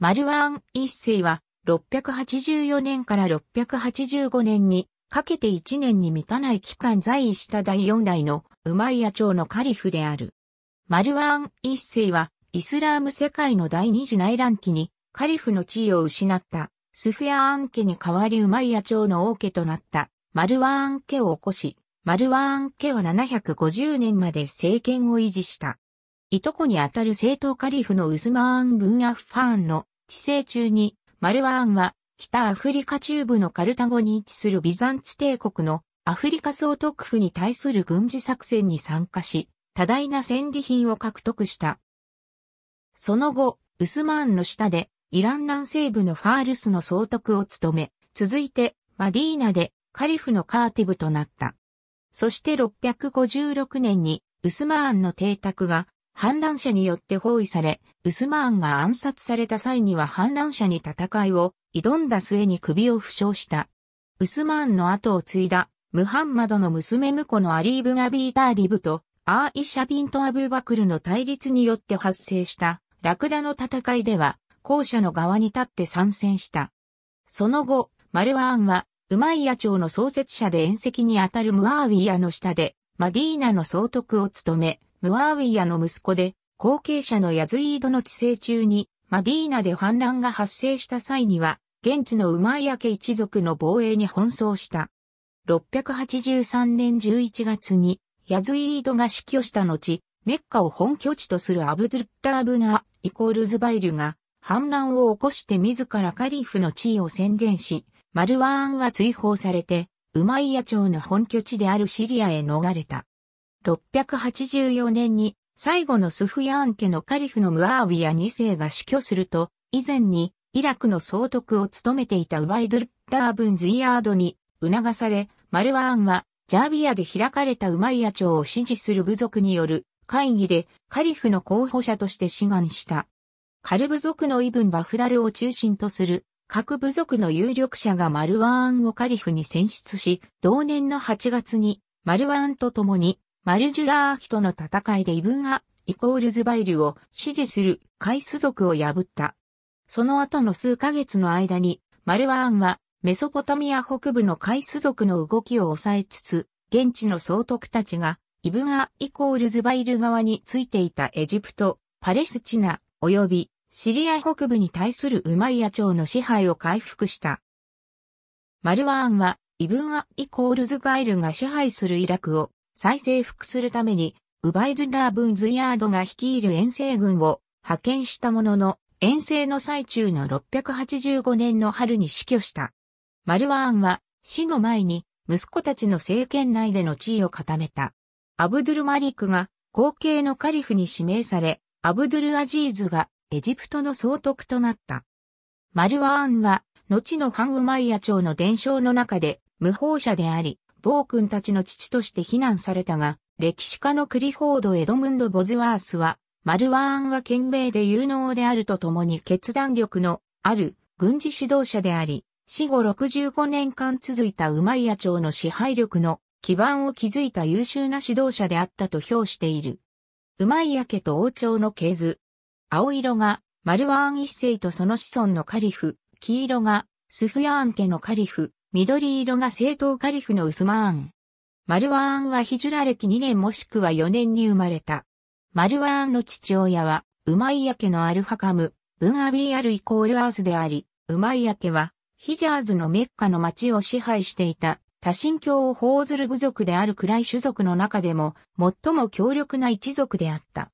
マルワーン一世は684年から685年にかけて1年に満たない期間在位した第4代のウマイヤ朝のカリフである。マルワーン一世はイスラーム世界の第二次内乱期にカリフの地位を失ったスフヤアン家に代わりウマイヤ朝の王家となったマルワーン家を起こし、マルワーン家は750年まで政権を維持した。いとこにあたる政党カリフのウスマーン・ブン・アフファーンの治世中に、マルワーンは、北アフリカ中部のカルタゴに位置するビザンツ帝国のアフリカ総督府に対する軍事作戦に参加し、多大な戦利品を獲得した。その後、ウスマーンの下で、イラン南西部のファールスの総督を務め、続いて、マディーナで、カリフのカーティブとなった。そして656年に、ウスマーンの邸宅が反乱者によって包囲され、ウスマーンが暗殺された際には反乱者に戦いを挑んだ末に首を負傷した。ウスマーンの後を継いだ、ムハンマドの娘婿のアリーブ・ガビーターリブと、アーイシャビント・アブバクルの対立によって発生した、ラクダの戦いでは、後者の側に立って参戦した。その後、マルワーンは、ウマイヤ朝の創設者で宴席にあたるムアーウィヤの下で、マディーナの総督を務め、ムアーウィアの息子で、後継者のヤズイードの治世中に、マディーナで反乱が発生した際には、現地のウマイヤ家一族の防衛に奔走した。683年11月に、ヤズイードが死去した後、メッカを本拠地とするアブドゥッターブナイコールズバイルが、反乱を起こして自らカリフの地位を宣言し、マルワーンは追放されて、ウマイヤ朝の本拠地であるシリアへ逃れた。684年に最後のスフヤーン家のカリフのムアービア2世が死去すると、以前にイラクの総督を務めていたウバイドゥッラーブン・ズイヤードに促され、マルワーンはジャービアで開かれたウマイア朝を支持する部族による会議でカリフの候補者として志願した。カル部族のイブン・バフダルを中心とする各部族の有力者がマルワーンをカリフに選出し、同年の8月にマルワーンと共にマルジュラーヒとの戦いでイブンア、イコールズバイルを支持するカイス族を破った。その後の数ヶ月の間に、マルワーンはメソポタミア北部のカイス族の動きを抑えつつ、現地の総督たちが、イブンアイコールズバイル側についていたエジプト、パレスチナ、及びシリア北部に対するウマイヤ朝の支配を回復した。マルワーンは、イブンアイコールズバイルが支配するイラクを再征服するために、ウバイドゥラー・ブンズヤードが率いる遠征軍を派遣したものの、遠征の最中の685年の春に死去した。マルワーンは死の前に息子たちの政権内での地位を固めた。アブドゥル・マリクが後継のカリフに指名され、アブドゥル・アジーズがエジプトの総督となった。マルワーンは後のハンウマイヤ朝の伝承の中で無法者であり、暴君たちの父として非難されたが、歴史家のクリフォード・エドムンド・ボズワースは、マルワーンは賢明で有能であるとともに決断力のある軍事指導者であり、死後65年間続いたウマイヤ朝の支配力の基盤を築いた優秀な指導者であったと評している。ウマイヤ家と王朝の系図。青色がマルワーン一世とその子孫のカリフ、黄色がスフヤーン家のカリフ、緑色が正統カリフのウスマーン。マルワーンはヒジュラ歴2年もしくは4年に生まれた。マルワーンの父親は、ウマイヤ家のアルハカム、ブンアビーアルイコールアースであり、ウマイヤ家は、ヒジャーズのメッカの町を支配していた、多神教を報ずる部族であるクライ種族の中でも、最も強力な一族であった。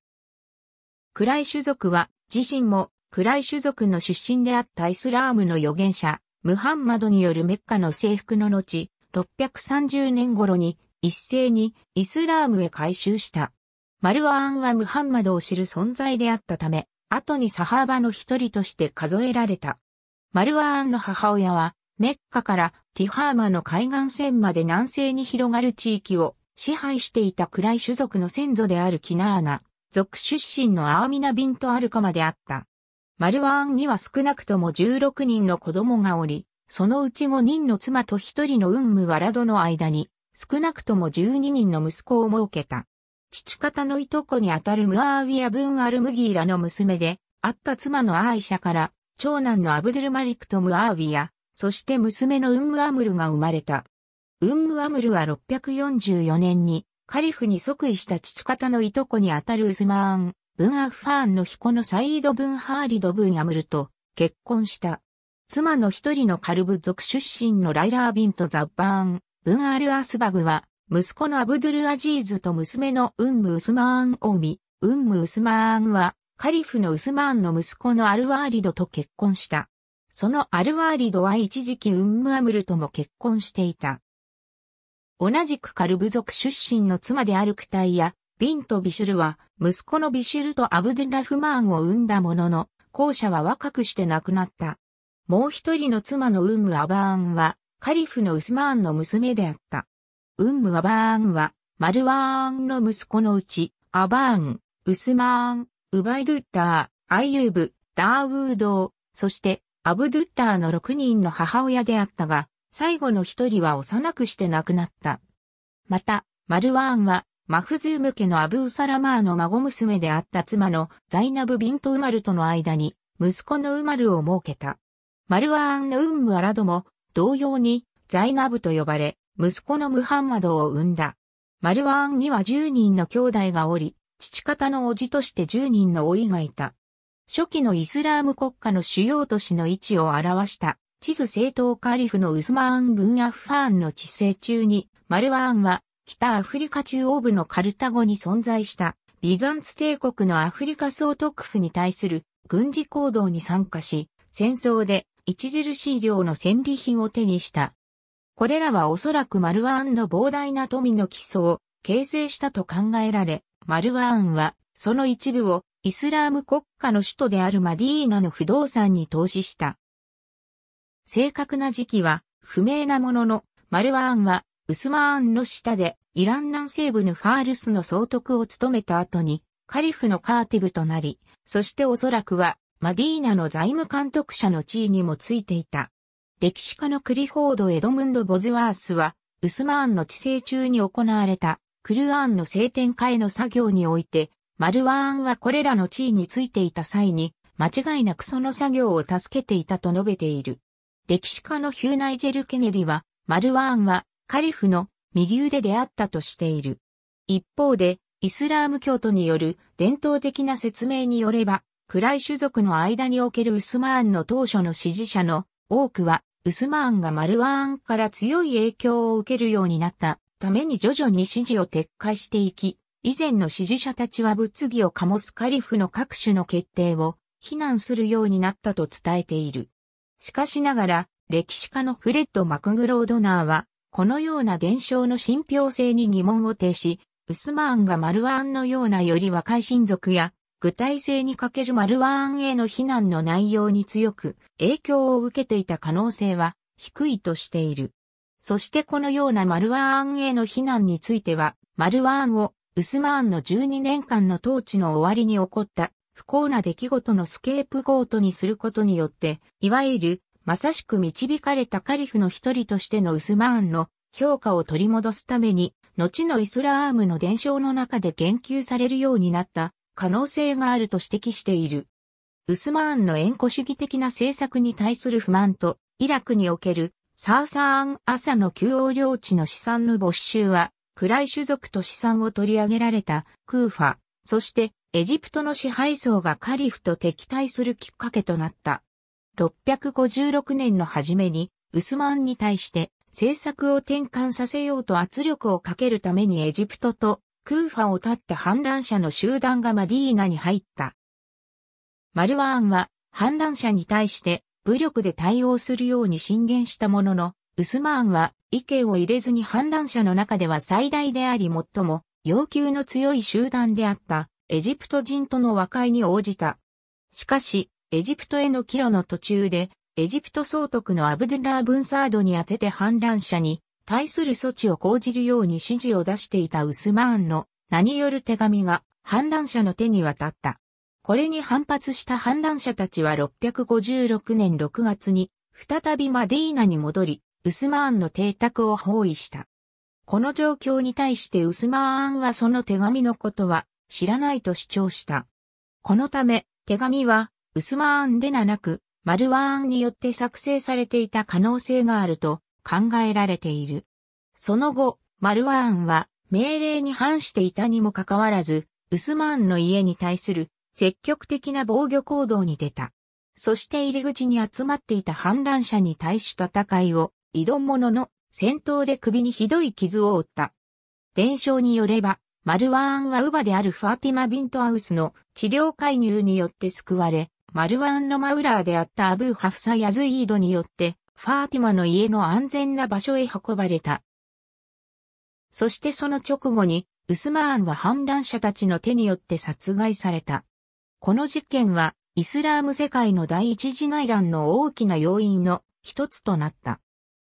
クライ種族は、自身も、クライ種族の出身であったイスラームの預言者、ムハンマドによるメッカの征服の後、630年頃に一斉にイスラームへ改宗した。マルワーンはムハンマドを知る存在であったため、後にサハーバの一人として数えられた。マルワーンの母親は、メッカからティハーマの海岸線まで南西に広がる地域を支配していた暗い種族の先祖であるキナーナ、族出身のアーミナビントアルカマであった。マルワーンには少なくとも16人の子供がおり、そのうち5人の妻と1人のウンムワラドの間に、少なくとも12人の息子を設けた。父方のいとこにあたるムアーウィア・ブン・アルムギーラの娘で、あった妻のアイシャから、長男のアブデルマリクとムアーウィア、そして娘のウンムアムルが生まれた。ウンムアムルは644年に、カリフに即位した父方のいとこにあたるウスマーン、ブンアフファーンの彦のサイード・ブンハーリド・ブンアムルと結婚した。妻の一人のカルブ族出身のライラー・ビンとザッバーン、ブン・アル・アスバグは、息子のアブドゥル・アジーズと娘のウンム・ウスマーン・オーミ、ウンム・ウスマーンは、カリフのウスマーンの息子のアルワーリドと結婚した。そのアルワーリドは一時期ウンムアムルとも結婚していた。同じくカルブ族出身の妻であるクタイや、ビンとビシュルは、息子のビシュルとアブデラフマーンを生んだものの、後者は若くして亡くなった。もう一人の妻のウンム・アバーンは、カリフのウスマーンの娘であった。ウンム・アバーンは、マルワーンの息子のうち、アバーン、ウスマーン、ウバイドゥッター、アイユーブ、ダーウードー、そしてアブドゥッターの6人の母親であったが、最後の一人は幼くして亡くなった。また、マルワーンはマフズーム家のアブーサラマーの孫娘であった妻のザイナブ・ビント・ウマルとの間に、息子のウマルを設けた。マルワーンのウンム・アラドも、同様に、ザイナブと呼ばれ、息子のムハンマドを産んだ。マルワーンには10人の兄弟がおり、父方の叔父として10人の老いがいた。初期のイスラーム国家の主要都市の位置を表した地図正当。カリフのウスマーン・ブン・アッファーンの治世中に、マルワーンは北アフリカ中央部のカルタゴに存在したビザンツ帝国のアフリカ総督府に対する軍事行動に参加し、戦争で著しい量の戦利品を手にした。これらはおそらくマルワーンの膨大な富の基礎を形成したと考えられ、マルワーンはその一部をイスラーム国家の首都であるマディーナの不動産に投資した。正確な時期は不明なものの、マルワーンはウスマーンの下で、イラン南西部のファールスの総督を務めた後に、カリフのカーティブとなり、そしておそらくは、マディーナの財務監督者の地位にもついていた。歴史家のクリフォード・エドムンド・ボズワースは、ウスマーンの治世中に行われた、クルアーンの聖典化への作業において、マルワーンはこれらの地位についていた際に、間違いなくその作業を助けていたと述べている。歴史家のヒューナイジェル・ケネディは、マルワーンはカリフの右腕であったとしている。一方で、イスラーム教徒による伝統的な説明によれば、クライ種族の間におけるウスマーンの当初の支持者の多くは、ウスマーンがマルワーンから強い影響を受けるようになったために徐々に支持を撤回していき、以前の支持者たちは物議を醸すカリフの各種の決定を非難するようになったと伝えている。しかしながら、歴史家のフレッド・マクグロードナーは、このような現象の信憑性に疑問を呈し、ウスマーンがマルワーンのようなより若い親族や、具体性に欠けるマルワーンへの非難の内容に強く影響を受けていた可能性は低いとしている。そしてこのようなマルワーンへの非難については、マルワーンをウスマーンの12年間の統治の終わりに起こった不幸な出来事のスケープゴートにすることによって、いわゆるまさしく導かれたカリフの一人としてのウスマーンの評価を取り戻すために、後のイスラームの伝承の中で言及されるようになった可能性があると指摘している。ウスマーンの縁故主義的な政策に対する不満と、イラクにおけるサーサーン朝の旧王領地の資産の没収は、クライ種族と資産を取り上げられたクーファ、そしてエジプトの支配層がカリフと敵対するきっかけとなった。656年の初めに、ウスマンに対して政策を転換させようと圧力をかけるためにエジプトとクーファを立って反乱者の集団がマディーナに入った。マルワーンは反乱者に対して武力で対応するように進言したものの、ウスマーンは意見を入れずに反乱者の中では最大であり最も要求の強い集団であったエジプト人との和解に応じた。しかし、エジプトへの帰路の途中で、エジプト総督のアブドゥラー・ブンサードに宛てて反乱者に対する措置を講じるように指示を出していたウスマーンの名による手紙が反乱者の手に渡った。これに反発した反乱者たちは656年6月に再びマディーナに戻り、ウスマーンの邸宅を包囲した。この状況に対してウスマーンはその手紙のことは知らないと主張した。このため手紙はウスマーンではなく、マルワーンによって作成されていた可能性があると考えられている。その後、マルワーンは命令に反していたにもかかわらず、ウスマーンの家に対する積極的な防御行動に出た。そして入り口に集まっていた反乱者に対し戦いを、挑む者の戦闘で首にひどい傷を負った。伝承によれば、マルワーンはウバであるファーティマ・ビントアウスの治療介入によって救われ、マルワンのマウラーであったアブーハフサ・ヤズイードによって、ファーティマの家の安全な場所へ運ばれた。そしてその直後に、ウスマーンは反乱者たちの手によって殺害された。この事件は、イスラーム世界の第一次内乱の大きな要因の一つとなった。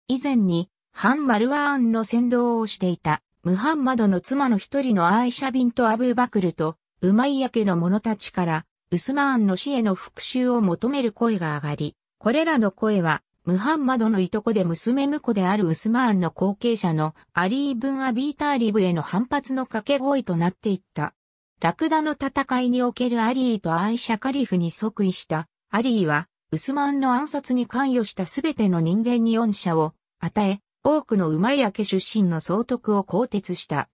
以前に、ハン・マルワーンの先導をしていた、ムハンマドの妻の一人のアイシャビンとアブーバクルと、ウマイヤ家の者たちから、ウスマーンの死への復讐を求める声が上がり、これらの声は、ムハンマドのいとこで娘婿であるウスマーンの後継者のアリー・ブン・アビーターリブへの反発の掛け声となっていった。ラクダの戦いにおけるアリーとアイシャ・カリフに即位したアリーは、ウスマンの暗殺に関与したすべての人間に恩赦を与え、多くの馬や家出身の総督を更迭した。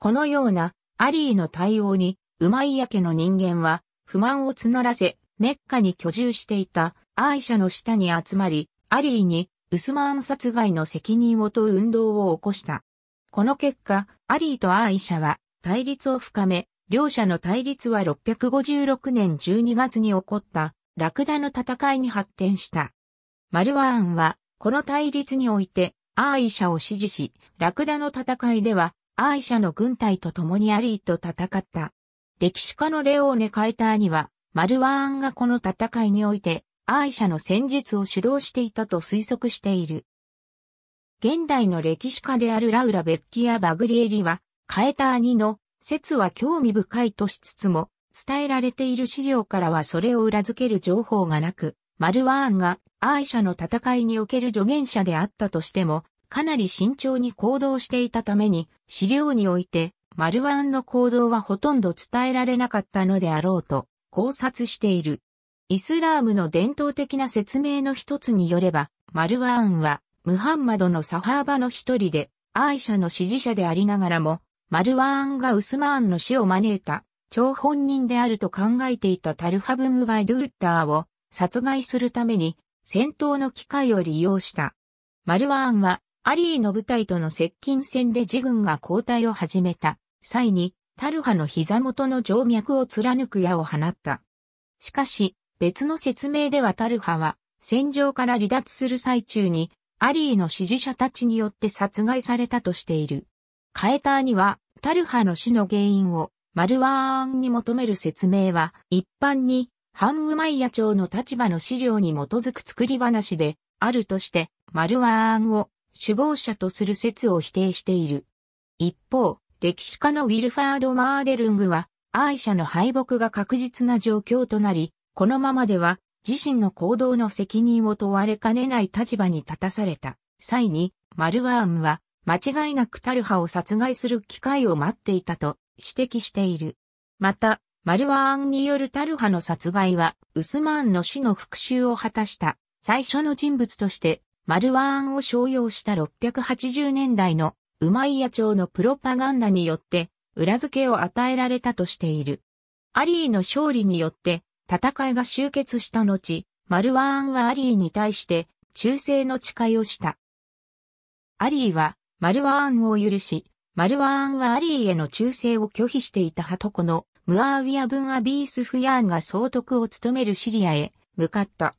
このようなアリーの対応に、馬や家の人間は不満を募らせ、メッカに居住していたアイシャの下に集まり、アリーにウスマーン殺害の責任を問う運動を起こした。この結果、アリーとアイシャは対立を深め、両者の対立は656年12月に起こったラクダの戦いに発展した。マルワーンは、この対立において、アーイシャを支持し、ラクダの戦いでは、アーイシャの軍隊と共にアリーと戦った。歴史家のレオーネ・カエターには、マルワーンがこの戦いにおいて、アイシャの戦術を主導していたと推測している。現代の歴史家であるラウラ・ベッキア・バグリエリは、カエターニの説は興味深いとしつつも、伝えられている資料からはそれを裏付ける情報がなく、マルワーンがアーイシャの戦いにおける助言者であったとしても、かなり慎重に行動していたために、資料においてマルワンの行動はほとんど伝えられなかったのであろうと考察している。イスラームの伝統的な説明の一つによれば、マルワーンはムハンマドのサハーバの一人で、アイシャの支持者でありながらも、マルワーンがウスマーンの死を招いた、張本人であると考えていたタルハブムバイドゥッターを殺害するために、戦闘の機会を利用した。マルワーンは、アリーの部隊との接近戦で自軍が交代を始めた。際に、タルハの膝元の静脈を貫く矢を放った。しかし、別の説明ではタルハは、戦場から離脱する最中に、アリーの支持者たちによって殺害されたとしている。カエターには、タルハの死の原因を、マルワーンに求める説明は、一般に、ハンウマイヤ朝の立場の資料に基づく作り話で、あるとして、マルワーンを首謀者とする説を否定している。一方、歴史家のウィルファード・マーデルングは、アイシャの敗北が確実な状況となり、このままでは自身の行動の責任を問われかねない立場に立たされた際に、マルワームは間違いなくタルハを殺害する機会を待っていたと指摘している。また、マルワーンによるタルハの殺害は、ウスマーンの死の復讐を果たした最初の人物として、マルワーンを商用した680年代のマイヤ朝のプロパガンダによって裏付けを与えられたとしている。アリーの勝利によって戦いが終結した後、マルワーンはアリーに対して忠誠の誓いをした。アリーはマルワーンを許し、マルワーンはアリーへの忠誠を拒否していたハトコのムアーウィアン・アビースフヤーンが総督を務めるシリアへ向かった。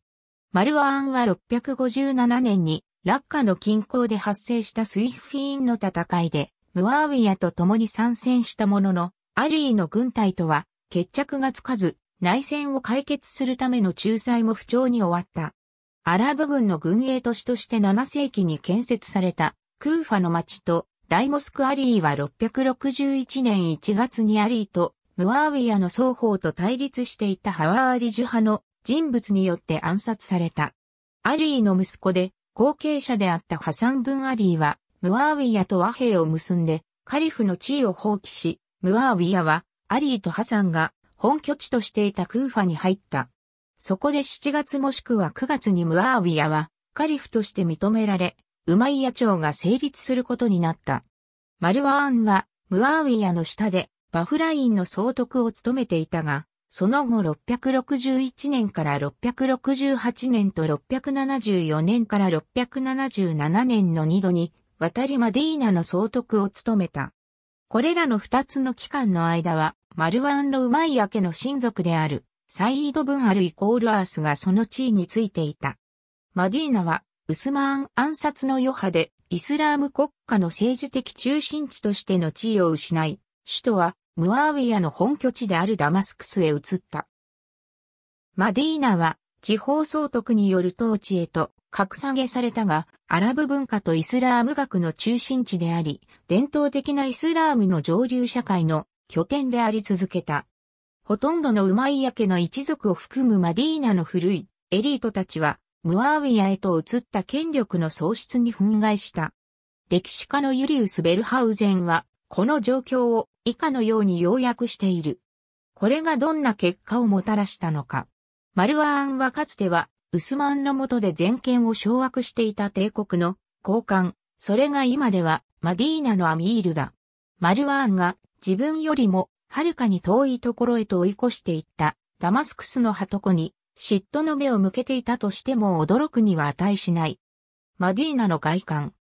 マルワーンは657年に落下の近郊で発生したスイフィーンの戦いで、ムアーウィアと共に参戦したものの、アリーの軍隊とは決着がつかず、内戦を解決するための仲裁も不調に終わった。アラブ軍の軍営都市として7世紀に建設されたクーファの町と大モスクアリーは661年1月にアリーとムアーウィアの双方と対立していたハワーリジュ派の人物によって暗殺された。アリーの息子で後継者であったハサン・ブン・アリーは、ムアーウィヤと和平を結んで、カリフの地位を放棄し、ムアーウィヤは、アリーとハサンが本拠地としていたクーファに入った。そこで7月もしくは9月にムアーウィヤは、カリフとして認められ、ウマイヤ朝が成立することになった。マルワーンは、ムアーウィヤの下で、バフラインの総督を務めていたが、その後661年から668年と674年から677年の2度に、渡りマディーナの総督を務めた。これらの2つの期間の間は、マルワン・ロウマイヤ家の親族である、サイード・ブン・アル・イコール・アースがその地位についていた。マディーナは、ウスマーン暗殺の余波で、イスラーム国家の政治的中心地としての地位を失い、首都はムアーウィアの本拠地であるダマスクスへ移った。マディーナは地方総督による統治へと格下げされたが、アラブ文化とイスラーム学の中心地であり、伝統的なイスラームの上流社会の拠点であり続けた。ほとんどのウマイヤ家の一族を含むマディーナの古いエリートたちは、ムアーウィアへと移った権力の喪失に憤慨した。歴史家のユリウス・ベルハウゼンは、この状況を以下のように要約している。これがどんな結果をもたらしたのか。マルワーンはかつては、ウスマンの下で全権を掌握していた帝国の交換、それが今ではマディーナのアミールだ。マルワーンが自分よりもはるかに遠いところへと追い越していったダマスクスの鳩子に嫉妬の目を向けていたとしても驚くには値しない。マディーナの外観。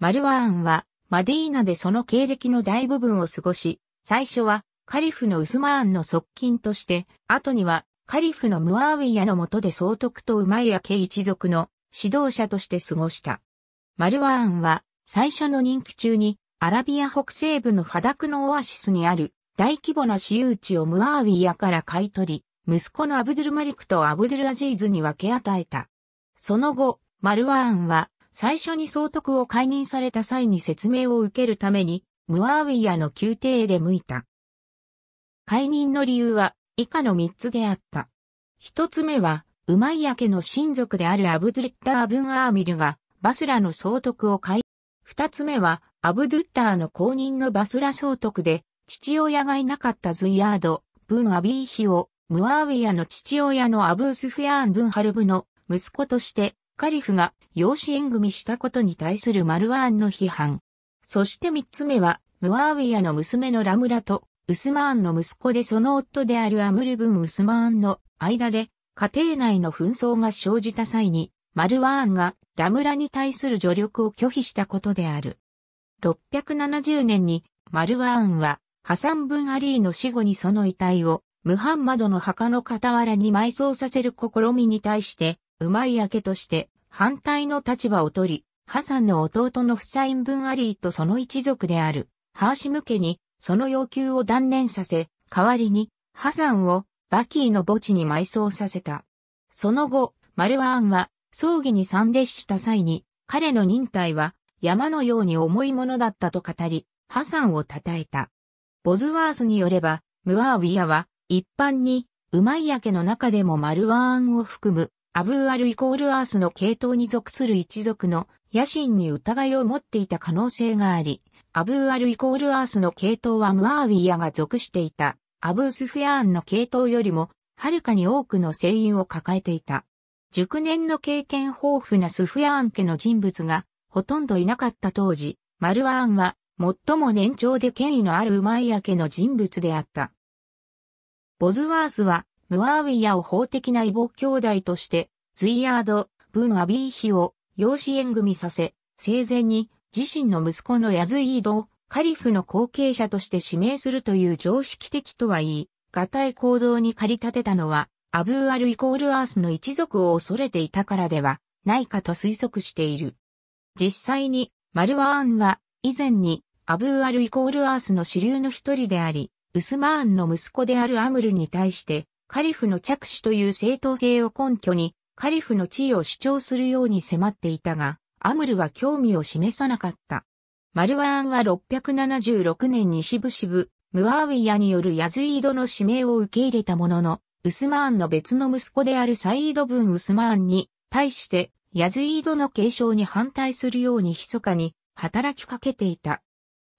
マルワーンはマディーナでその経歴の大部分を過ごし、最初はカリフのウスマーンの側近として、後にはカリフのムアーウィヤの下で総督とウマイヤ系一族の指導者として過ごした。マルワーンは最初の任期中にアラビア北西部のファダクのオアシスにある大規模な私有地をムアーウィヤから買い取り、息子のアブドゥルマリクとアブドゥルアジーズに分け与えた。その後、マルワーンは最初に総督を解任された際に説明を受けるためにムアーウィアの宮廷で向いた。解任の理由は以下の三つであった。一つ目は、ウマイヤ家の親族であるアブドゥッラー・ブン・アーミルがバスラの総督を解二つ目は、アブドゥッラーの後任のバスラ総督で、父親がいなかったズイヤード、ブン・アビーヒを、ムアーウィアの父親のアブースフヤアーン・ブン・ハルブの息子として、カリフが養子縁組したことに対するマルワーンの批判。そして三つ目は、ムアーウィアの娘のラムラと、ウスマーンの息子でその夫であるアムルブン・ウスマーンの間で、家庭内の紛争が生じた際に、マルワーンがラムラに対する助力を拒否したことである。670年に、マルワーンは、ハサン・ブン・アリーの死後にその遺体を、ムハンマドの墓の傍らに埋葬させる試みに対して、うまい明けとして、反対の立場を取り、ハサンの弟のフサイン・ブン・アリーとその一族である、ハーシム家に、その要求を断念させ、代わりに、ハサンを、バキーの墓地に埋葬させた。その後、マルワーンは、葬儀に参列した際に、彼の忍耐は、山のように重いものだったと語り、ハサンを称えた。ボズワースによれば、ムアーウィアは、一般に、ウマイヤ家の中でもマルワーンを含む、アブーアルイコールアースの系統に属する一族の野心に疑いを持っていた可能性があり、アブーアルイコールアースの系統はムアーウィアが属していた、アブースフィアーンの系統よりも、はるかに多くの声優を抱えていた。熟年の経験豊富なスフィアーン家の人物が、ほとんどいなかった当時、マルアーンは、最も年長で権威のあるウマイア家の人物であった。ボズワースは、ムアーウィアを法的な異母兄弟として、ズイヤード、ブン・アビーヒを、養子縁組させ、生前に自身の息子のヤズイードをカリフの後継者として指名するという常識的とは言い、がたい行動に駆り立てたのは、アブーアルイコールアースの一族を恐れていたからではないかと推測している。実際に、マルワーンは以前にアブーアルイコールアースの主流の一人であり、ウスマーンの息子であるアムルに対して、カリフの着手という正当性を根拠に、カリフの地位を主張するように迫っていたが、アムルは興味を示さなかった。マルワーンは676年にしぶしぶ、ムアーウィアによるヤズイードの指名を受け入れたものの、ウスマーンの別の息子であるサイードブン・ウスマーンに対して、ヤズイードの継承に反対するように密かに働きかけていた。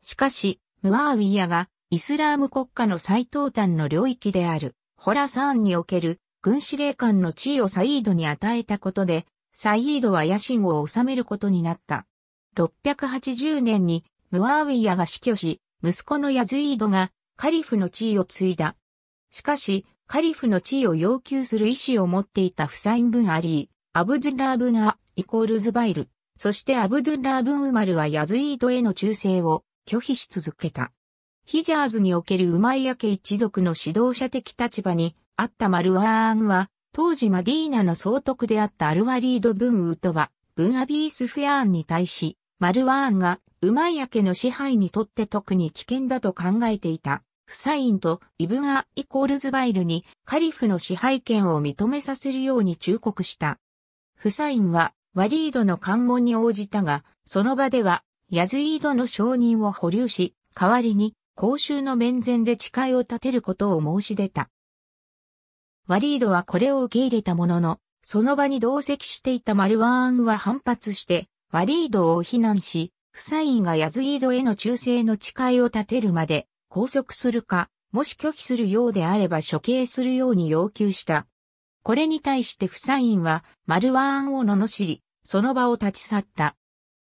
しかし、ムアーウィアがイスラーム国家の最東端の領域であるホラサーンにおける軍司令官の地位をサイードに与えたことで、サイードは野心を収めることになった。680年にムワーウィヤが死去し、息子のヤズイードがカリフの地位を継いだ。しかし、カリフの地位を要求する意思を持っていたフサイン・ブン・アリー、アブドゥラー・ブン・ア、イコール・ズバイル、そしてアブドゥラー・ブン・ウマルはヤズイードへの忠誠を拒否し続けた。ヒジャーズにおけるウマイヤ家一族の指導者的立場にあったマルワーンは、当時マディーナの総督であったアルワリード・ブン・ウとは、ブン・アビース・フェアーンに対し、マルワーンが、ウマイヤ家の支配にとって特に危険だと考えていた、フサインとイブガ・イコールズバイルにカリフの支配権を認めさせるように忠告した。フサインは、ワリードの関門に応じたが、その場では、ヤズイードの承認を保留し、代わりに、公衆の面前で誓いを立てることを申し出た。ワリードはこれを受け入れたものの、その場に同席していたマルワーンは反発して、ワリードを非難し、フサインがヤズイードへの忠誠の誓いを立てるまで拘束するか、もし拒否するようであれば処刑するように要求した。これに対してフサインはマルワーンを罵り、その場を立ち去った。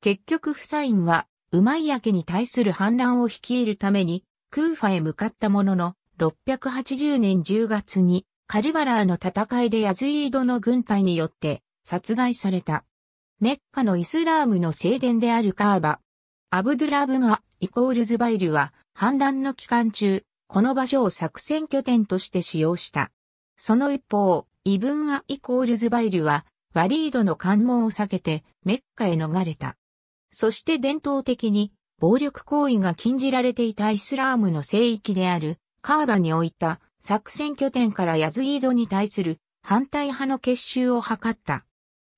結局フサインは、ウマイヤ家に対する反乱を率いるために、クーファへ向かったものの、680年10月にカルバラーの戦いでヤズイードの軍隊によって殺害された。メッカのイスラームの聖殿であるカーバ。アブドゥラブマイコールズバイルは反乱の期間中、この場所を作戦拠点として使用した。その一方、イブンアイコールズバイルは、ワリードの関門を避けてメッカへ逃れた。そして伝統的に暴力行為が禁じられていたイスラームの聖域であるカーバに置いた作戦拠点からヤズイードに対する反対派の結集を図った。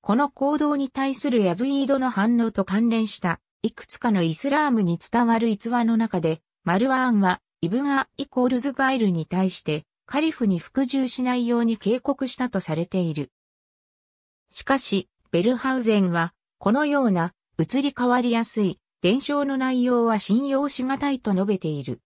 この行動に対するヤズイードの反応と関連したいくつかのイスラームに伝わる逸話の中で、マルワーンはイブガーイコールズバイルに対してカリフに服従しないように警告したとされている。しかし、ベルハウゼンは、このような移り変わりやすい伝承の内容は信用しがたいと述べている。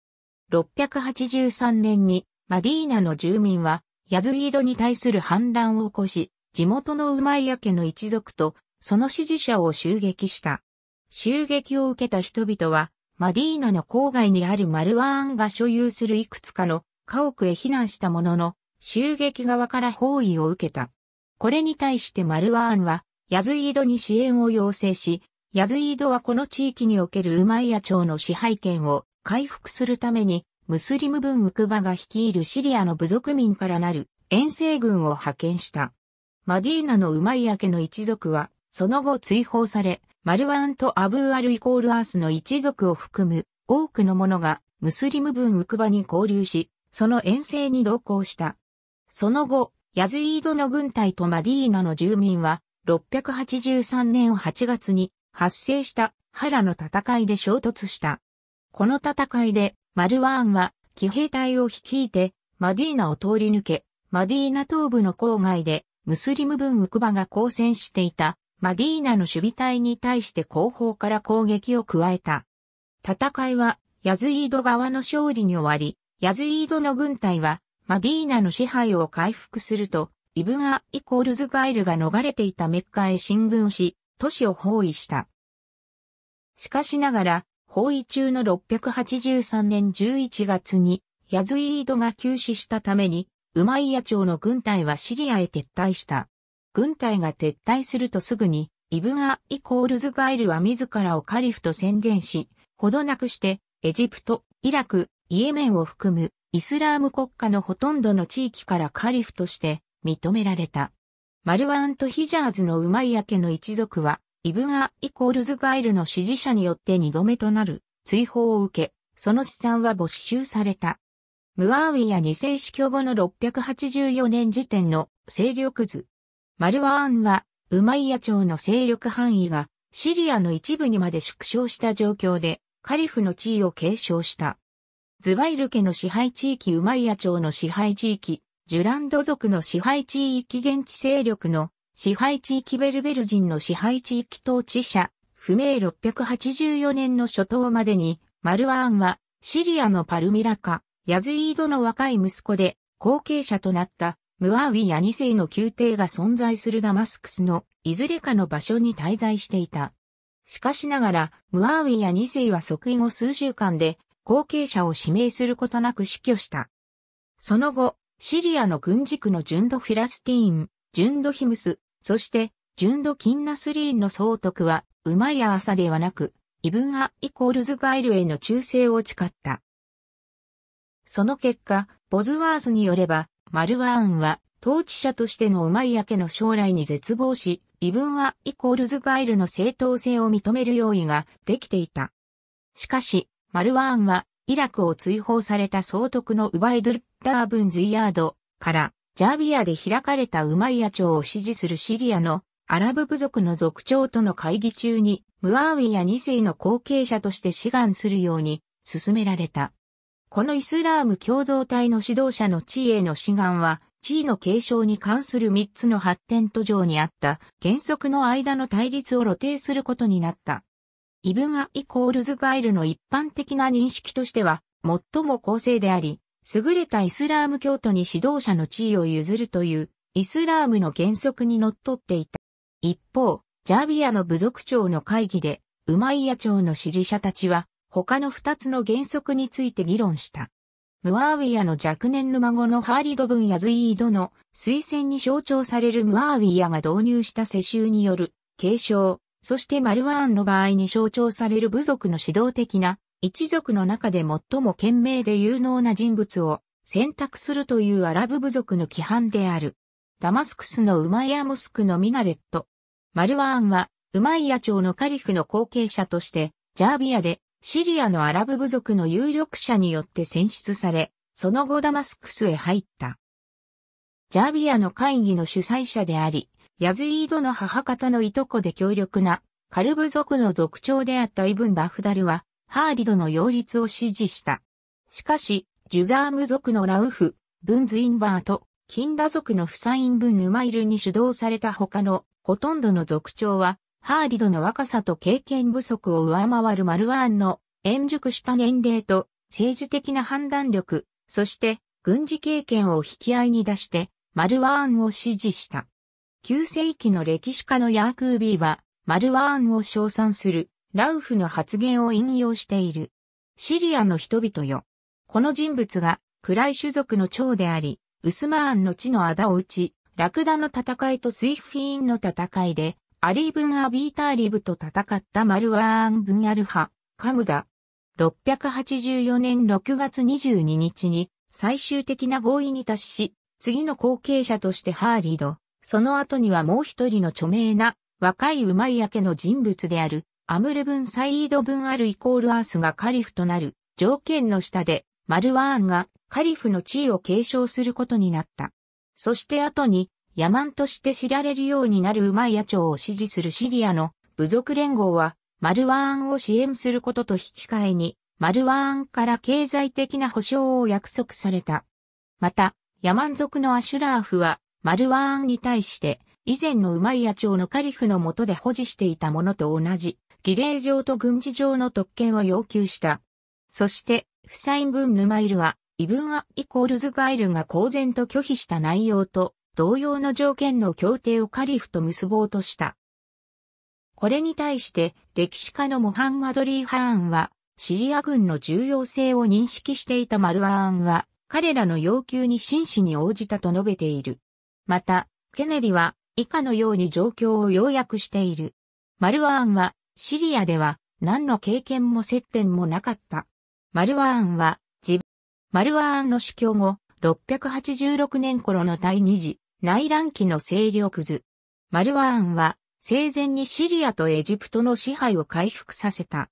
683年にマディーナの住民は、ヤズイードに対する反乱を起こし、地元のウマイヤ家の一族と、その支持者を襲撃した。襲撃を受けた人々は、マディーナの郊外にあるマルワーンが所有するいくつかの家屋へ避難したものの、襲撃側から包囲を受けた。これに対してマルワーンは、ヤズイードに支援を要請し、ヤズイードはこの地域におけるウマイヤ町の支配権を回復するためにムスリム軍ウクバが率いるシリアの部族民からなる遠征軍を派遣した。マディーナのウマイヤ家の一族は、その後追放され、マルワンとアブーアルイコールアースの一族を含む多くの者がムスリム軍ウクバに交流し、その遠征に同行した。その後、ヤズイードの軍隊とマディーナの住民は、683年8月に発生したハラの戦いで衝突した。この戦いでマルワーンは騎兵隊を率いてマディーナを通り抜け、マディーナ東部の郊外でムスリム軍ウクバが交戦していたマディーナの守備隊に対して後方から攻撃を加えた。戦いはヤズイード側の勝利に終わり、ヤズイードの軍隊はマディーナの支配を回復すると、イブガ・ア・イコールズバイルが逃れていたメッカへ進軍し、都市を包囲した。しかしながら、包囲中の683年11月に、ヤズイードが急死したために、ウマイヤ朝の軍隊はシリアへ撤退した。軍隊が撤退するとすぐに、イブガ・イコールズバイルは自らをカリフと宣言し、ほどなくして、エジプト、イラク、イエメンを含む、イスラーム国家のほとんどの地域からカリフとして認められた。マルワンとヒジャーズのウマイヤ家の一族は、イブガ・イコールズバイルの支持者によって二度目となる追放を受け、その資産は没収された。ムアーウィア2世死去後の684年時点の勢力図。マルワーンは、ウマイヤ朝の勢力範囲がシリアの一部にまで縮小した状況で、カリフの地位を継承した。ズバイル家の支配地域ウマイヤ朝の支配地域、ジュランド族の支配地域現地勢力の支配地域ベルベル人の支配地域統治者、不明684年の初頭までに、マルワーンはシリアのパルミラカ、ヤズイードの若い息子で後継者となったムアウィア2世の宮廷が存在するダマスクスのいずれかの場所に滞在していた。しかしながら、ムアウィア2世は即位後数週間で後継者を指名することなく死去した。その後、シリアの軍事区のジュンド・フィラスティーン、ジュンドヒムス、そして、ジュンドキンナスリーンの総督は、馬や朝ではなく、イブンア・イコールズバイルへの忠誠を誓った。その結果、ボズワースによれば、マルワーンは、統治者としての馬や家の将来に絶望し、イブンア・イコールズバイルの正当性を認める用意ができていた。しかし、マルワーンは、イラクを追放された総督のウバイドル・ラーブンズイヤードから、ジャービアで開かれたウマイヤ朝を支持するシリアのアラブ部族の族長との会議中にムアーウィヤ2世の後継者として志願するように進められた。このイスラーム共同体の指導者の地位への志願は、地位の継承に関する3つの発展途上にあった原則の間の対立を露呈することになった。イブン・ア・イコールズ・バイルの一般的な認識としては、最も公正であり、優れたイスラーム教徒に指導者の地位を譲るというイスラームの原則にのっとっていた。一方、ジャービアの部族長の会議で、ウマイヤ朝の支持者たちは、他の二つの原則について議論した。ムアーウィアの若年の孫のハーリド・ブン・ヤズイードの推薦に象徴されるムアーウィアが導入した世襲による継承、そしてマルワーンの場合に象徴される部族の指導的な一族の中で最も賢明で有能な人物を選択するというアラブ部族の規範である。ダマスクスのウマイヤモスクのミナレット。マルワーンは、ウマイヤ朝のカリフの後継者として、ジャービアで、シリアのアラブ部族の有力者によって選出され、その後ダマスクスへ入った。ジャービアの会議の主催者であり、ヤズイードの母方のいとこで強力なカルブ族の族長であったイブン・バフダルは、ハーリドの擁立を支持した。しかし、ジュザーム族のラウフ、ブンズインバーと、キンダ族のフサイン・ブン・ヌマイルに主導された他のほとんどの族長は、ハーリドの若さと経験不足を上回るマルワーンの円熟した年齢と政治的な判断力、そして軍事経験を引き合いに出してマルワーンを支持した。9世紀の歴史家のヤークービーはマルワーンを称賛するラウフの発言を引用している。シリアの人々よ。この人物が、クライ種族の長であり、ウスマーンの地の仇を打ち、ラクダの戦いとスイフィーンの戦いで、アリーブン・アビーターリブと戦ったマルワーン・ブン・アルハ、カムダ。684年6月22日に最終的な合意に達し、次の後継者としてハーリード、その後にはもう一人の著名な若い馬い明けの人物であるアムル分サイード分あるイコールアースがカリフとなる条件の下でマルワーンがカリフの地位を継承することになった。そして後にヤマンとして知られるようになるウマイヤ朝を支持するシリアの部族連合はマルワーンを支援することと引き換えにマルワーンから経済的な保障を約束された。また、ヤマン族のアシュラーフはマルワーンに対して以前のウマイヤ朝のカリフの下で保持していたものと同じ儀礼上と軍事上の特権を要求した。そして、フサイン・ブン・ヌマイルは、イブン・ア・イコールズ・バイルが公然と拒否した内容と、同様の条件の協定をカリフと結ぼうとした。これに対して、歴史家のモハンマド・リー・ハーンは、シリア軍の重要性を認識していたマルワーンは、彼らの要求に真摯に応じたと述べている。また、ケネディは、以下のように状況を要約している。マルワーンは、シリアでは何の経験も接点もなかった。マルワーンは、自マルワーンの死去後、686年頃の第二次内乱期の勢力図。マルワーンは、生前にシリアとエジプトの支配を回復させた。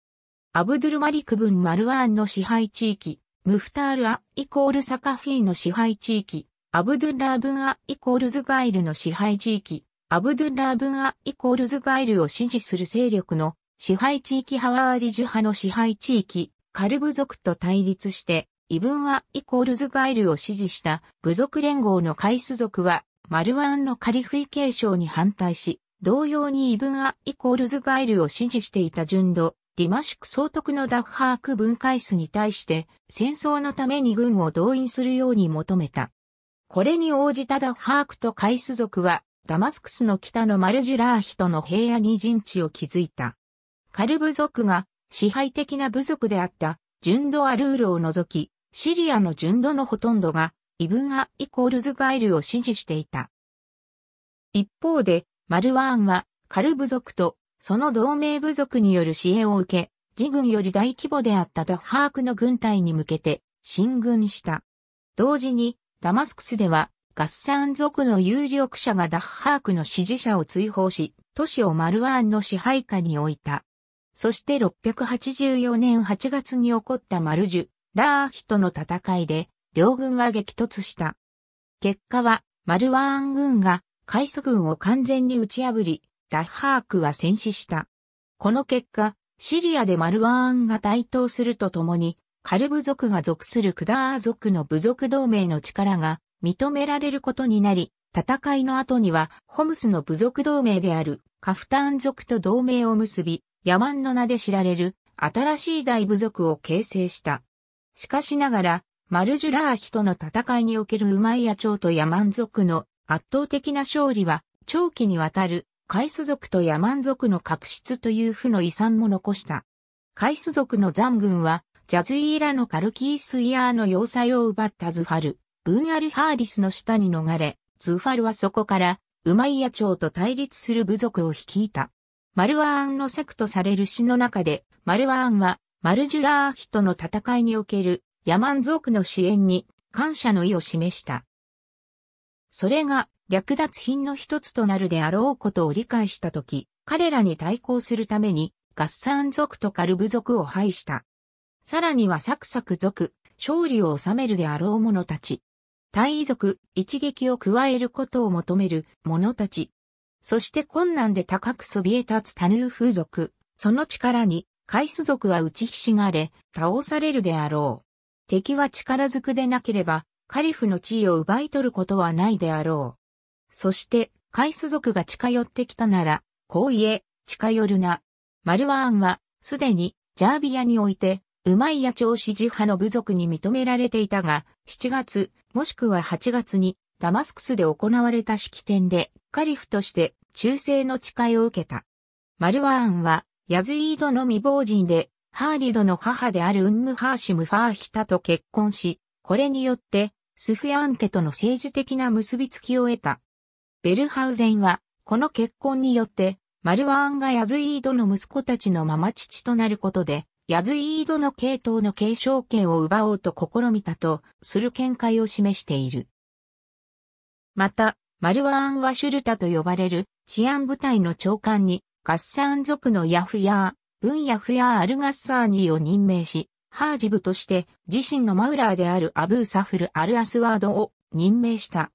アブドゥルマリクブン・マルワーンの支配地域、ムフタール・ア・イコール・サカフィーの支配地域、アブドゥルラーブン・ア・イコール・ズバイルの支配地域、アブドゥラー・ブン・ア・イコールズ・バイルを支持する勢力の支配地域ハワーリジュ派の支配地域、カルブ族と対立して、イブン・ア・イコールズ・バイルを支持した部族連合のカイス族は、マルワンのカリフィ継承に反対し、同様にイブン・ア・イコールズ・バイルを支持していた純度、ディマシュク総督のダフハーク分解数に対して戦争のために軍を動員するように求めた。これに応じたダフハークとカイス族はダマスクスの北のマルジュラーヒの平野に陣地を築いた。カルブ族が支配的な部族であったジュンドアルールを除き、シリアのジュンドのほとんどがイブンア・イコールズバイルを支持していた。一方で、マルワーンはカルブ族とその同盟部族による支援を受け、自軍より大規模であったダハークの軍隊に向けて進軍した。同時に、ダマスクスではガッサン族の有力者がダッハークの支持者を追放し、都市をマルワーンの支配下に置いた。そして684年8月に起こったマルジュ、ラーヒとの戦いで、両軍は激突した。結果は、マルワーン軍が、海祖軍を完全に打ち破り、ダッハークは戦死した。この結果、シリアでマルワーンが台頭するとともに、カルブ族が属するクダー族の部族同盟の力が認められることになり、戦いの後にはホムスの部族同盟であるカフターン族と同盟を結び、ヤマンの名で知られる新しい大部族を形成した。しかしながら、マルジュラーヒとの戦いにおけるウマイヤ朝とヤマン族の圧倒的な勝利は、長期にわたるカイス族とヤマン族の確執という負の遺産も残した。カイス族の残軍は、ジャズイーラのカルキースイヤーの要塞を奪ったズファル、ブンアルハーリスの下に逃れ、ズファルはそこから、ウマイヤ朝と対立する部族を率いた。マルワーンの策とされる詩の中で、マルワーンは、マルジュラーヒとの戦いにおける、ヤマン族の支援に、感謝の意を示した。それが、略奪品の一つとなるであろうことを理解したとき、彼らに対抗するために、ガッサン族とカルブ族を排した。さらにはサクサク族、勝利を収めるであろう者たち、大遺族、一撃を加えることを求める者たち。そして困難で高くそびえ立つタヌー風族、その力に、カイス族は打ちひしがれ、倒されるであろう。敵は力ずくでなければ、カリフの地位を奪い取ることはないであろう。そして、カイス族が近寄ってきたなら、こう言え、近寄るな。マルワーンは、すでに、ジャービアにおいて、ウマイヤ朝支持派の部族に認められていたが、7月、もしくは8月に、ダマスクスで行われた式典で、カリフとして忠誠の誓いを受けた。マルワーンは、ヤズイードの未亡人で、ハーリドの母であるウンムハーシム・ファーヒタと結婚し、これによって、スフィアン家との政治的な結びつきを得た。ベルハウゼンは、この結婚によって、マルワーンがヤズイードの息子たちのママ父となることで、ヤズイードの系統の継承権を奪おうと試みたとする見解を示している。また、マルワーン・ワシュルタと呼ばれる治安部隊の長官にガッサーン族のヤフヤー、ブンヤフヤー・アルガッサーニーを任命し、ハージブとして自身のマウラーであるアブーサフル・アルアスワードを任命した。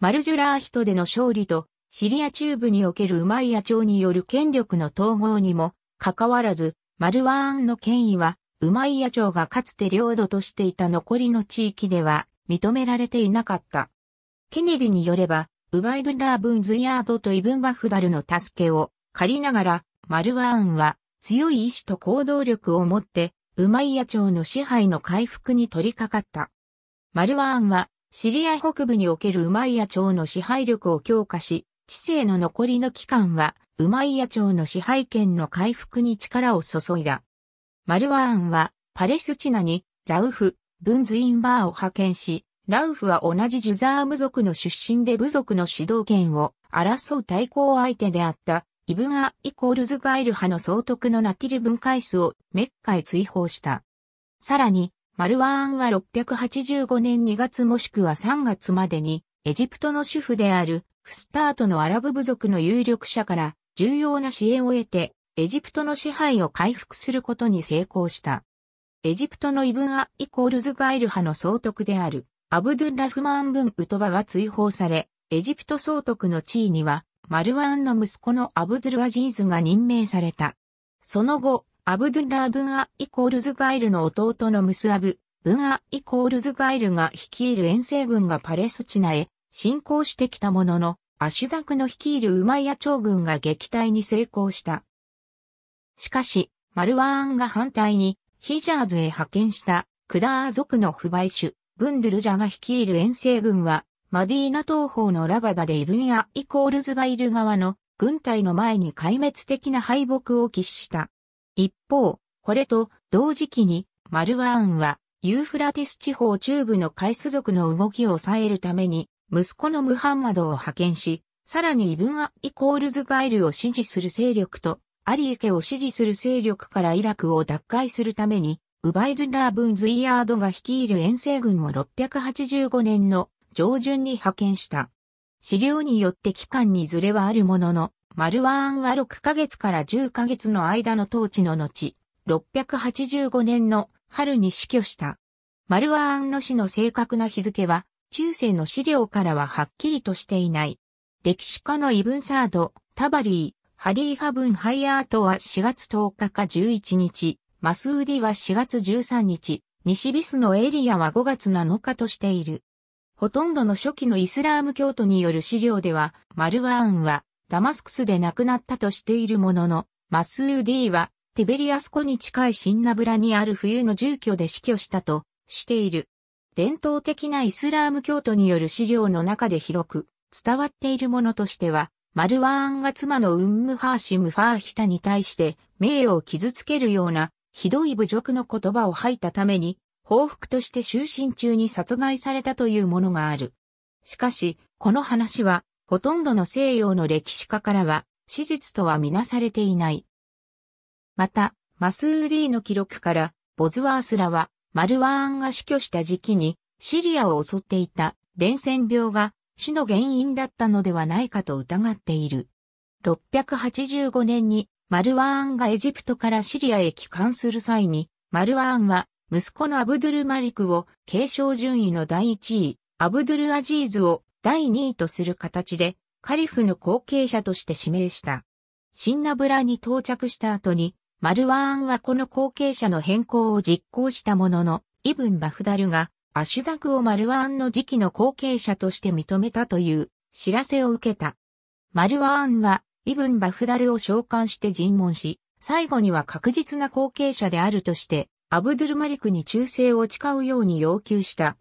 マルジュラー人での勝利とシリア中部におけるウマイヤ朝による権力の統合にも、かかわらず、マルワーンの権威は、ウマイヤ朝がかつて領土としていた残りの地域では認められていなかった。ケネディによれば、ウバイドラーブンズヤードとイブンバフダルの助けを借りながら、マルワーンは強い意志と行動力を持って、ウマイヤ朝の支配の回復に取り掛かった。マルワーンは、シリア北部におけるウマイヤ朝の支配力を強化し、知性の残りの期間はウマイヤ朝の支配権の回復に力を注いだ。マルワーンはパレスチナにラウフ・ブンズインバーを派遣し、ラウフは同じジュザーム族の出身で部族の指導権を争う対抗相手であったイブガ・イコールズバイル派の総督のナティル・ブンカイスをメッカへ追放した。さらに、マルワーンは685年2月もしくは3月までに、エジプトの主婦であるフスタートのアラブ部族の有力者から重要な支援を得て、エジプトの支配を回復することに成功した。エジプトのイブン・ア・イコールズ・バイル派の総督である、アブドゥン・ラフマン・ブン・ウトバは追放され、エジプト総督の地位には、マルワンの息子のアブドゥル・アジーズが任命された。その後、アブドゥラー・ブン・ア・イコールズ・バイルの弟のムスアブ、ブン・ア・イコールズ・バイルが率いる遠征軍がパレスチナへ侵攻してきたものの、アシュダクの率いるウマイヤ朝軍が撃退に成功した。しかし、マルワーンが反対に、ヒジャーズへ派遣した、クダー族の不買主、ブンドゥルジャが率いる遠征軍は、マディーナ東方のラバダでイブンやイコールズバイル側の軍隊の前に壊滅的な敗北を喫した。一方、これと同時期にマルワーンはユーフラティス地方中部のカイス族の動きを抑えるために息子のムハンマドを派遣し、さらにイブン・ア・イコールズ・バイルを支持する勢力と、アリエケを支持する勢力からイラクを奪回するために、ウバイドゥラー・ブンズ・イヤードが率いる遠征軍を685年の上旬に派遣した。資料によって期間にずれはあるものの、マルワーンは6ヶ月から10ヶ月の間の統治の後、685年の春に死去した。マルワーンの死の正確な日付は中世の資料からははっきりとしていない。歴史家のイブンサード、タバリー、ハリーファブン・ハイアートは4月10日か11日、マスウィは4月13日、西ビスのエリアは5月7日としている。ほとんどの初期のイスラーム教徒による資料では、マルワーンはダマスクスで亡くなったとしているものの、マスウディはテベリアス湖に近いシンナブラにある冬の住居で死去したとしている。伝統的なイスラーム教徒による資料の中で広く伝わっているものとしては、マルワーンが妻のウンムハーシムファーヒタに対して名誉を傷つけるようなひどい侮辱の言葉を吐いたために、報復として就寝中に殺害されたというものがある。しかし、この話は、ほとんどの西洋の歴史家からは、史実とはみなされていない。また、マスーディの記録から、ボズワースらは、マルワーンが死去した時期にシリアを襲っていた伝染病が死の原因だったのではないかと疑っている。685年にマルワーンがエジプトからシリアへ帰還する際に、マルワーンは息子のアブドゥルマリクを継承順位の第1位、アブドゥルアジーズを第2位とする形でカリフの後継者として指名した。シンナブラに到着した後にマルワーンはこの後継者の変更を実行したものの、イブン・バフダルがアシュダクをマルワーンの時期の後継者として認めたという知らせを受けた。マルワーンはイブン・バフダルを召喚して尋問し、最後には確実な後継者であるとして、アブドゥルマリクに忠誠を誓うように要求した。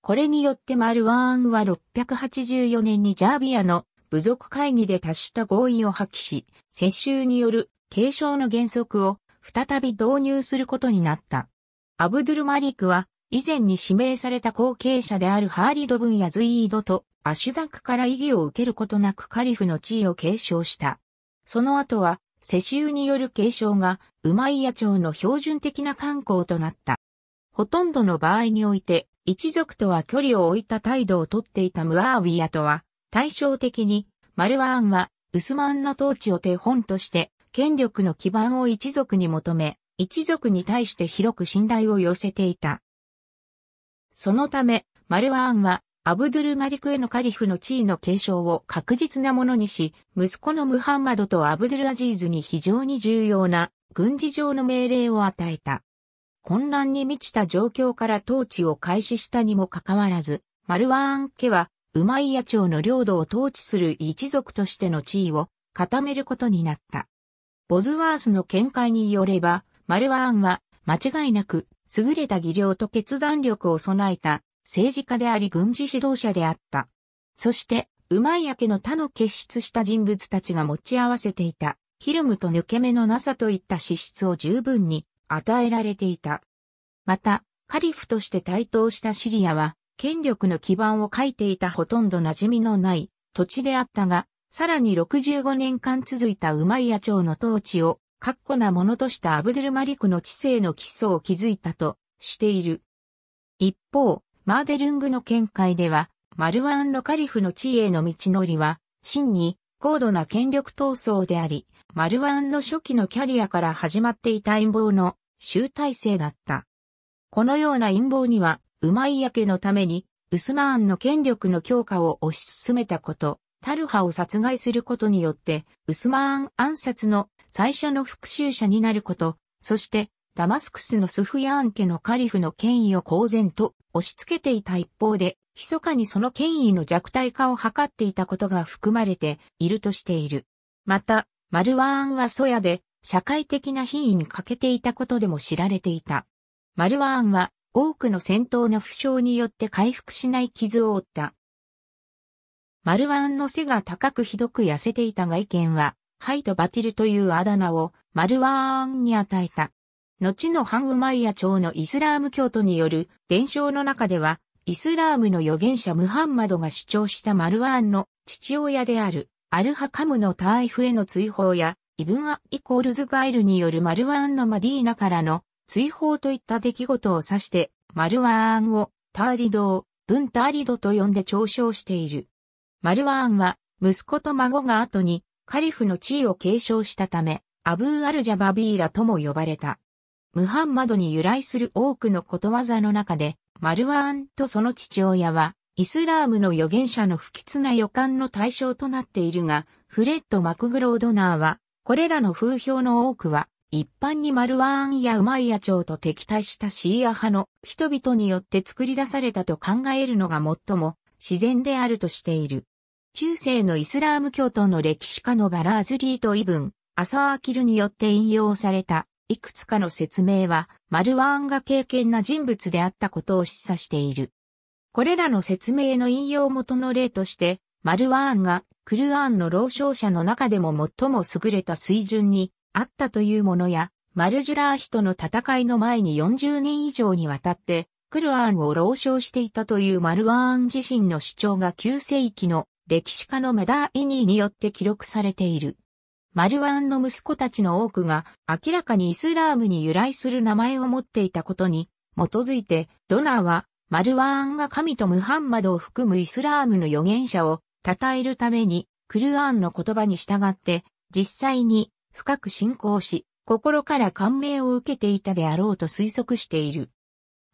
これによってマルワーンは684年にジャービアの部族会議で達した合意を破棄し、接収による継承の原則を再び導入することになった。アブドゥルマリクは以前に指名された後継者であるハーリド文やズイードとアシュダクから異議を受けることなくカリフの地位を継承した。その後は世襲による継承がウマイヤ朝の標準的な観光となった。ほとんどの場合において一族とは距離を置いた態度をとっていたムアーウィアとは対照的にマルワーンはウスマンの統治を手本として権力の基盤を一族に求め、一族に対して広く信頼を寄せていた。そのため、マルワーンは、アブドゥルマリクへのカリフの地位の継承を確実なものにし、息子のムハンマドとアブドゥルアジーズに非常に重要な軍事上の命令を与えた。混乱に満ちた状況から統治を開始したにもかかわらず、マルワーン家は、ウマイヤ朝の領土を統治する一族としての地位を固めることになった。ボズワースの見解によれば、マルワーンは間違いなく優れた技量と決断力を備えた政治家であり軍事指導者であった。そして、うまいやけの他の結出した人物たちが持ち合わせていた、ヒルムと抜け目のなさといった資質を十分に与えられていた。また、カリフとして台頭したシリアは、権力の基盤を書いていたほとんど馴染みのない土地であったが、さらに65年間続いたウマイヤ朝の統治を、確固なものとしたアブデルマリクの知性の基礎を築いたとしている。一方、マーデルングの見解では、マルワン・のカリフの地位への道のりは、真に高度な権力闘争であり、マルワンの初期のキャリアから始まっていた陰謀の集大成だった。このような陰謀には、ウマイヤ家のために、ウスマーンの権力の強化を推し進めたこと、タルハを殺害することによって、ウスマーン暗殺の最初の復讐者になること、そして、ダマスクスのスフヤーン家のカリフの権威を公然と押し付けていた一方で、密かにその権威の弱体化を図っていたことが含まれているとしている。また、マルワーンはソヤで社会的な品位に欠けていたことでも知られていた。マルワーンは多くの戦闘の負傷によって回復しない傷を負った。マルワンの背が高くひどく痩せていた外見は、ハイとバティルというあだ名をマルワーンに与えた。後のハングマイヤ朝のイスラーム教徒による伝承の中では、イスラームの預言者ムハンマドが主張したマルワーンの父親であるアルハカムのターイフへの追放や、イブンア・イコールズ・バイルによるマルワーンのマディーナからの追放といった出来事を指して、マルワーンをターリドを、ブンターリドと呼んで嘲笑している。マルワーンは、息子と孫が後に、カリフの地位を継承したため、アブー・アルジャバビーラとも呼ばれた。ムハンマドに由来する多くのことわざの中で、マルワーンとその父親は、イスラームの預言者の不吉な予感の対象となっているが、フレッド・マクグロードナーは、これらの風評の多くは、一般にマルワーンやウマイヤ朝と敵対したシーア派の人々によって作り出されたと考えるのが最も自然であるとしている。中世のイスラーム教徒の歴史家のバラーズリーとイブン、アサー・アキルによって引用された、いくつかの説明は、マルワーンが敬虔な人物であったことを示唆している。これらの説明の引用元の例として、マルワーンがクルアーンの老少者の中でも最も優れた水準にあったというものや、マルジュラーヒとの戦いの前に40年以上にわたって、クルアーンを老少していたというマルワーン自身の主張が9世紀の歴史家のメダー・イニーによって記録されている。マルワンの息子たちの多くが明らかにイスラームに由来する名前を持っていたことに基づいてドナーはマルワーンが神とムハンマドを含むイスラームの預言者を称えるためにクルアーンの言葉に従って実際に深く信仰し心から感銘を受けていたであろうと推測している。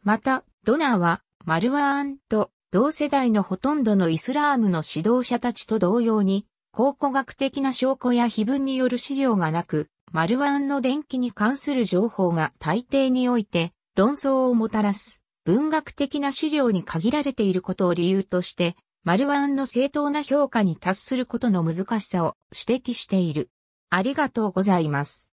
またドナーはマルワーンと同世代のほとんどのイスラームの指導者たちと同様に、考古学的な証拠や碑文による資料がなく、マルワンの伝記に関する情報が大抵において論争をもたらす文学的な資料に限られていることを理由として、マルワンの正当な評価に達することの難しさを指摘している。ありがとうございます。